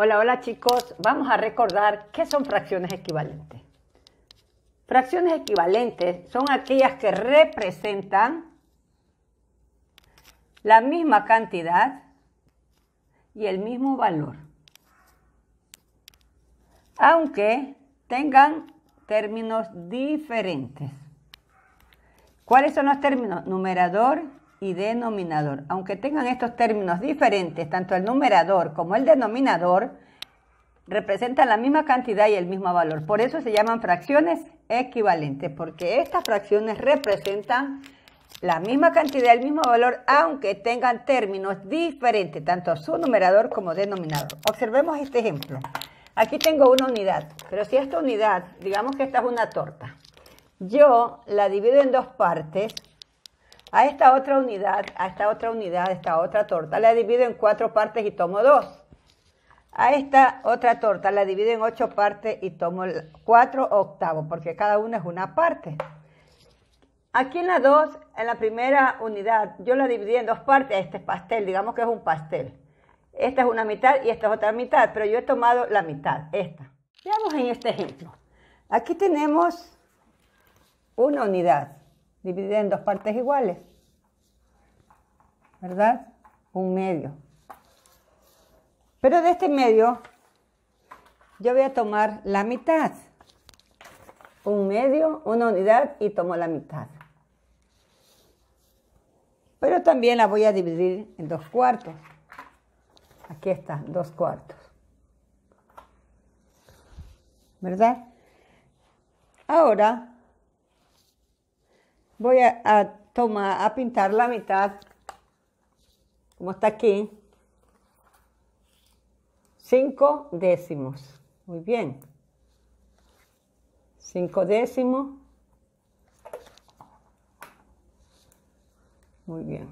Hola, hola chicos. Vamos a recordar qué son fracciones equivalentes. Fracciones equivalentes son aquellas que representan la misma cantidad y el mismo valor, aunque tengan términos diferentes. ¿Cuáles son los términos? Numerador y denominador. Aunque tengan estos términos diferentes, tanto el numerador como el denominador representan la misma cantidad y el mismo valor. Por eso se llaman fracciones equivalentes, porque estas fracciones representan la misma cantidad, y el mismo valor, aunque tengan términos diferentes, tanto su numerador como denominador. Observemos este ejemplo. Aquí tengo una unidad, pero si esta unidad, digamos que esta es una torta, yo la divido en dos partes a esta otra unidad, a esta otra unidad, a esta otra torta, la divido en cuatro partes y tomo dos. A esta otra torta la divido en ocho partes y tomo cuatro octavos, porque cada una es una parte. Aquí en la dos, en la primera unidad, yo la dividí en dos partes, este es pastel, digamos que es un pastel. Esta es una mitad y esta es otra mitad, pero yo he tomado la mitad, esta. Veamos en este ejemplo. Aquí tenemos una unidad dividida en dos partes iguales. ¿verdad? Un medio. Pero de este medio yo voy a tomar la mitad. Un medio, una unidad y tomo la mitad. Pero también la voy a dividir en dos cuartos. Aquí está, dos cuartos. ¿Verdad? Ahora voy a, a, tomar, a pintar la mitad como está aquí, cinco décimos. Muy bien. Cinco décimos. Muy bien.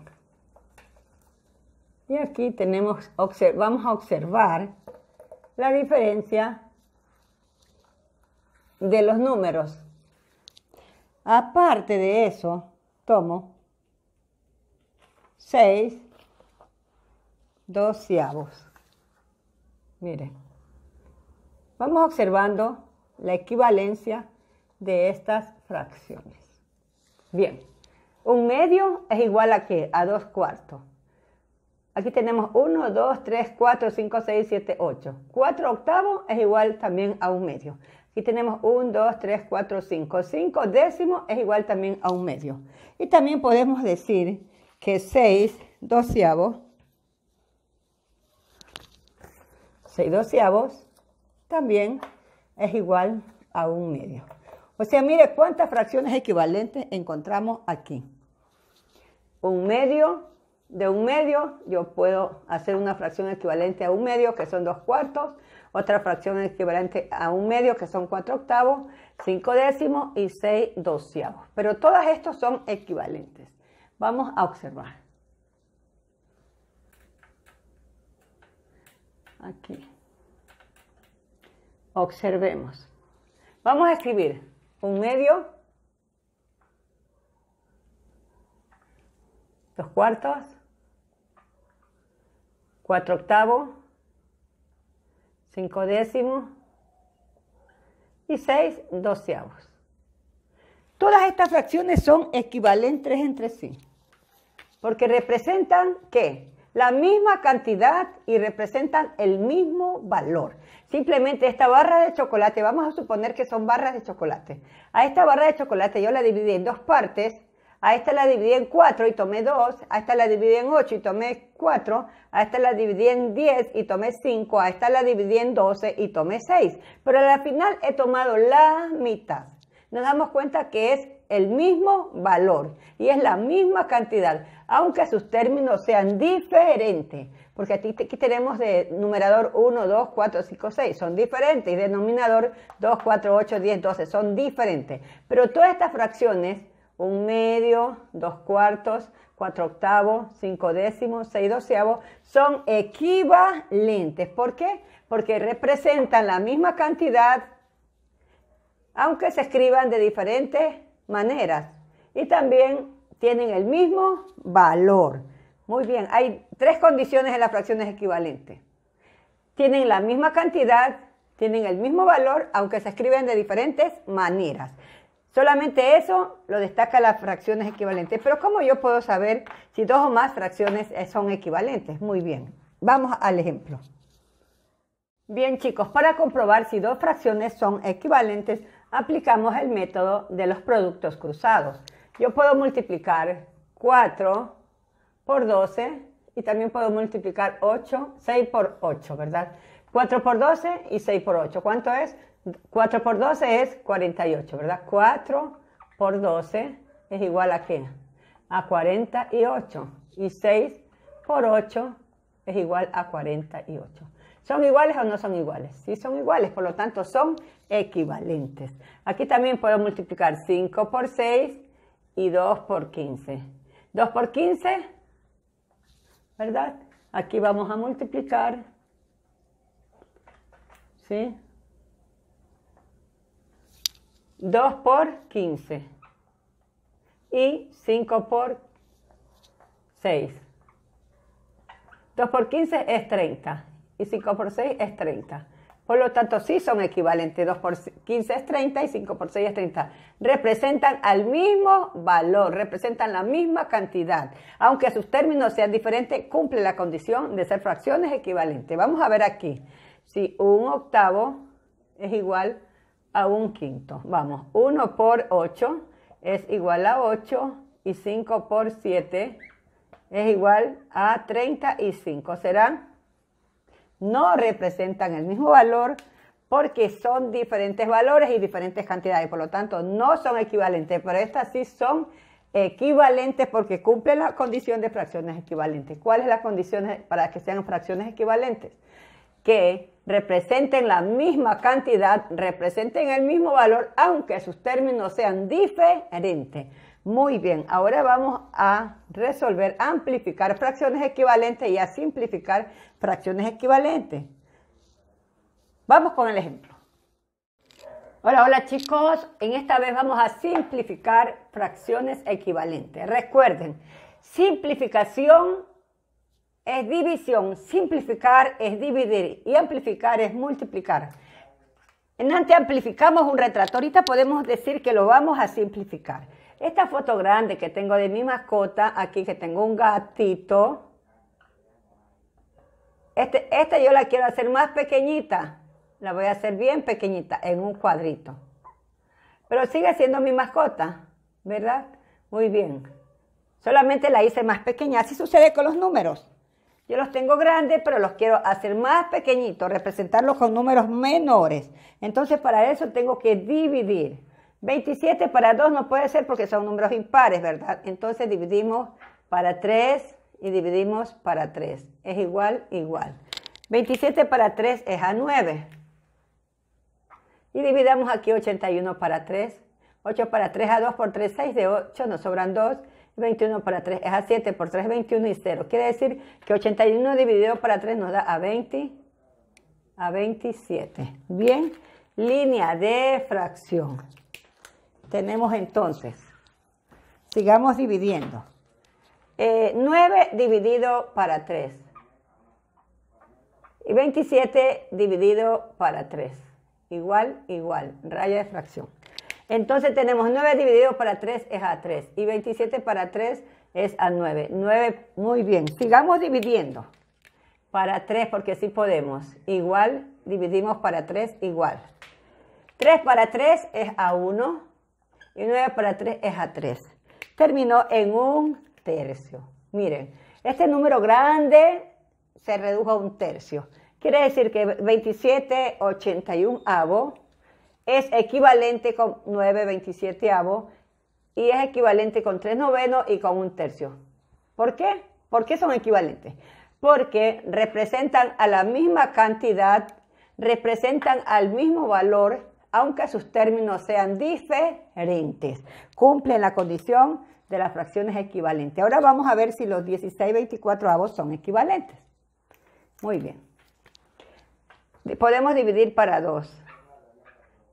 Y aquí tenemos, vamos a observar la diferencia de los números. Aparte de eso, tomo 6 doceavos. Miren, vamos observando la equivalencia de estas fracciones. Bien, un medio es igual a qué? A dos cuartos. Aquí tenemos 1, 2, 3, 4, 5, 6, 7, 8. 4 octavos es igual también a un medio. Aquí tenemos 1, 2, 3, 4, 5. 5 décimos es igual también a un medio. Y también podemos decir que 6 doceavos 6 doceavos también es igual a un medio. O sea, mire cuántas fracciones equivalentes encontramos aquí. Un medio, de un medio yo puedo hacer una fracción equivalente a un medio, que son dos cuartos, otra fracción equivalente a un medio, que son cuatro octavos, cinco décimos y seis doceavos. Pero todas estas son equivalentes. Vamos a observar. Aquí. Observemos. Vamos a escribir un medio, dos cuartos, cuatro octavos, cinco décimos y seis doceavos. Todas estas fracciones son equivalentes entre sí, porque representan que la misma cantidad y representan el mismo valor. Simplemente esta barra de chocolate, vamos a suponer que son barras de chocolate. A esta barra de chocolate yo la dividí en dos partes, a esta la dividí en cuatro y tomé dos. a esta la dividí en ocho y tomé cuatro. a esta la dividí en diez y tomé cinco. a esta la dividí en 12 y tomé seis. Pero al final he tomado la mitad. Nos damos cuenta que es el mismo valor y es la misma cantidad, aunque sus términos sean diferentes, porque aquí, tenemos de numerador 1, 2, 4, 5, 6, son diferentes, y denominador 2, 4, 8, 10, 12, son diferentes. Pero todas estas fracciones, un medio, dos cuartos, cuatro octavos, cinco décimos, seis doceavos, son equivalentes. ¿Por qué? Porque representan la misma cantidad, aunque se escriban de diferentes maneras y también tienen el mismo valor. Muy bien, hay tres condiciones en las fracciones equivalentes. Tienen la misma cantidad, tienen el mismo valor, aunque se escriben de diferentes maneras. Solamente eso lo destaca las fracciones equivalentes. Pero ¿cómo yo puedo saber si dos o más fracciones son equivalentes? Muy bien, vamos al ejemplo. Bien chicos, para comprobar si dos fracciones son equivalentes, aplicamos el método de los productos cruzados. Yo puedo multiplicar 4 por 12 y también puedo multiplicar 8, 6 por 8, ¿verdad? 4 por 12 y 6 por 8. ¿Cuánto es? 4 por 12 es 48, ¿verdad? 4 por 12 es igual a qué? A 48. Y 6 por 8 es igual a 48. ¿Son iguales o no son iguales? Sí, son iguales, por lo tanto son equivalentes. Aquí también puedo multiplicar 5 por 6 y 2 por 15. 2 por 15, ¿verdad? Aquí vamos a multiplicar, ¿sí? 2 por 15 y 5 por 6. 2 por 15 es 30 y 5 por 6 es 30. Por lo tanto, sí son equivalentes. 2 por 15 es 30 y 5 por 6 es 30. Representan al mismo valor, representan la misma cantidad. Aunque sus términos sean diferentes, cumple la condición de ser fracciones equivalentes. Vamos a ver aquí. Si un octavo es igual a un quinto. Vamos, 1 por 8 es igual a 8 y 5 por 7 es igual a 35. Serán no representan el mismo valor porque son diferentes valores y diferentes cantidades, por lo tanto no son equivalentes, pero estas sí son equivalentes porque cumplen la condición de fracciones equivalentes. cuáles es las condiciones para que sean fracciones equivalentes? Que representen la misma cantidad, representen el mismo valor, aunque sus términos sean diferentes. Muy bien, ahora vamos a resolver amplificar fracciones equivalentes y a simplificar fracciones equivalentes. Vamos con el ejemplo. Hola, hola chicos. En esta vez vamos a simplificar fracciones equivalentes. Recuerden, simplificación es división, simplificar es dividir y amplificar es multiplicar. En antes amplificamos un retrato, ahorita podemos decir que lo vamos a simplificar. Esta foto grande que tengo de mi mascota, aquí que tengo un gatito. Este, esta yo la quiero hacer más pequeñita. La voy a hacer bien pequeñita, en un cuadrito. Pero sigue siendo mi mascota, ¿verdad? Muy bien. Solamente la hice más pequeña. Así sucede con los números. Yo los tengo grandes, pero los quiero hacer más pequeñitos, representarlos con números menores. Entonces, para eso tengo que dividir. 27 para 2 no puede ser porque son números impares, ¿verdad? Entonces dividimos para 3 y dividimos para 3. Es igual, igual. 27 para 3 es a 9. Y dividamos aquí 81 para 3. 8 para 3 a 2 por 3, 6 de 8, nos sobran 2. 21 para 3 es a 7 por 3, 21 y 0. Quiere decir que 81 dividido para 3 nos da a 20, a 27. Bien, línea de fracción tenemos entonces, sigamos dividiendo. 9 eh, dividido para 3. Y 27 dividido para 3. Igual, igual, raya de fracción. Entonces tenemos 9 dividido para 3 es a 3. Y 27 para 3 es a 9. 9, muy bien. Sigamos dividiendo. Para 3 porque sí podemos. Igual, dividimos para 3 igual. 3 para 3 es a 1. Y 9 para 3 es a 3. Terminó en un tercio. Miren, este número grande se redujo a un tercio. Quiere decir que 27 81 avo es equivalente con 9 27 avo y es equivalente con 3 novenos y con un tercio. ¿Por qué? ¿Por qué son equivalentes? Porque representan a la misma cantidad, representan al mismo valor aunque sus términos sean diferentes. Cumplen la condición de las fracciones equivalentes. Ahora vamos a ver si los 16 y 24 avos son equivalentes. Muy bien. Podemos dividir para 2.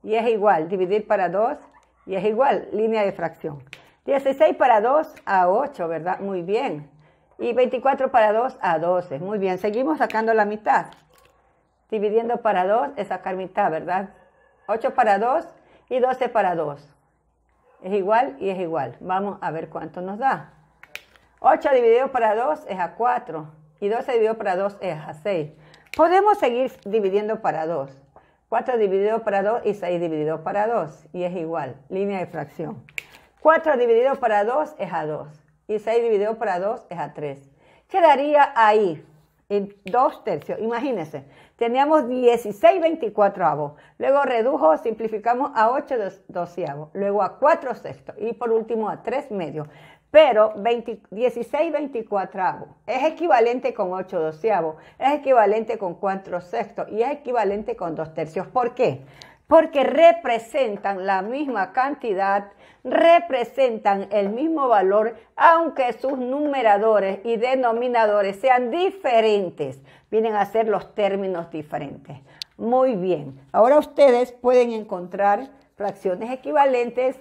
Y es igual, dividir para 2 y es igual, línea de fracción. 16 para 2 a 8, ¿verdad? Muy bien. Y 24 para 2 a 12. Muy bien, seguimos sacando la mitad. Dividiendo para 2 es sacar mitad, ¿verdad? 8 para 2 y 12 para 2. Es igual y es igual. Vamos a ver cuánto nos da. 8 dividido para 2 es a 4 y 12 dividido para 2 es a 6. Podemos seguir dividiendo para 2. 4 dividido para 2 y 6 dividido para 2 y es igual, línea de fracción. 4 dividido para 2 es a 2 y 6 dividido para 2 es a 3. Quedaría ahí en dos tercios. Imagínense, teníamos 16 24 avos, luego redujo, simplificamos a 8 doceavos, luego a 4 sextos y por último a 3 medios. Pero 16 24avos es equivalente con 8 doceavos, es equivalente con 4 sextos y es equivalente con 2 tercios. ¿Por qué? porque representan la misma cantidad, representan el mismo valor, aunque sus numeradores y denominadores sean diferentes, vienen a ser los términos diferentes. Muy bien, ahora ustedes pueden encontrar fracciones equivalentes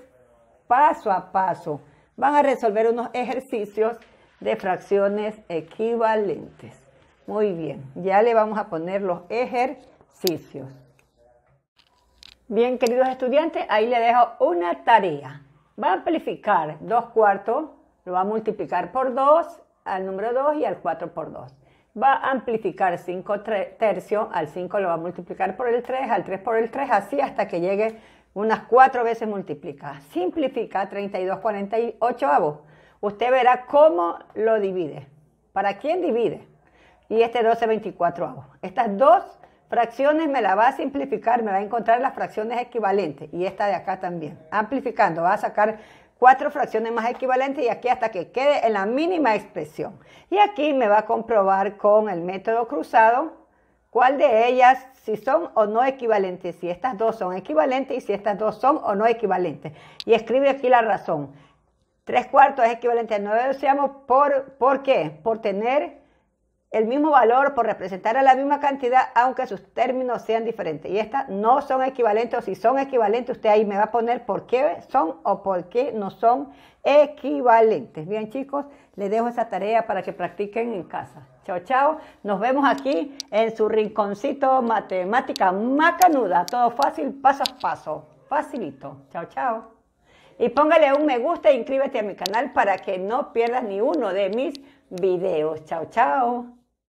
paso a paso. Van a resolver unos ejercicios de fracciones equivalentes. Muy bien, ya le vamos a poner los ejercicios. Bien, queridos estudiantes, ahí le dejo una tarea. Va a amplificar 2 cuartos, lo va a multiplicar por 2 al número 2 y al 4 por 2. Va a amplificar 5 tercios, al 5 lo va a multiplicar por el 3, al 3 por el 3, así hasta que llegue unas 4 veces multiplica. Simplifica 32, 48 avos. Usted verá cómo lo divide. ¿Para quién divide? Y este 12, 24 avos. Estas dos Fracciones me la va a simplificar, me va a encontrar las fracciones equivalentes y esta de acá también. Amplificando, va a sacar cuatro fracciones más equivalentes y aquí hasta que quede en la mínima expresión. Y aquí me va a comprobar con el método cruzado cuál de ellas si son o no equivalentes, si estas dos son equivalentes y si estas dos son o no equivalentes. Y escribe aquí la razón. Tres cuartos es equivalente a nueve doceamos, por, ¿por qué? Por tener el mismo valor por representar a la misma cantidad, aunque sus términos sean diferentes. Y estas no son equivalentes, o si son equivalentes, usted ahí me va a poner por qué son o por qué no son equivalentes. Bien, chicos, les dejo esa tarea para que practiquen en casa. Chao, chao. Nos vemos aquí en su rinconcito matemática macanuda. Todo fácil, paso a paso. Facilito. Chao, chao. Y póngale un me gusta e inscríbete a mi canal para que no pierdas ni uno de mis videos. Chao, chao.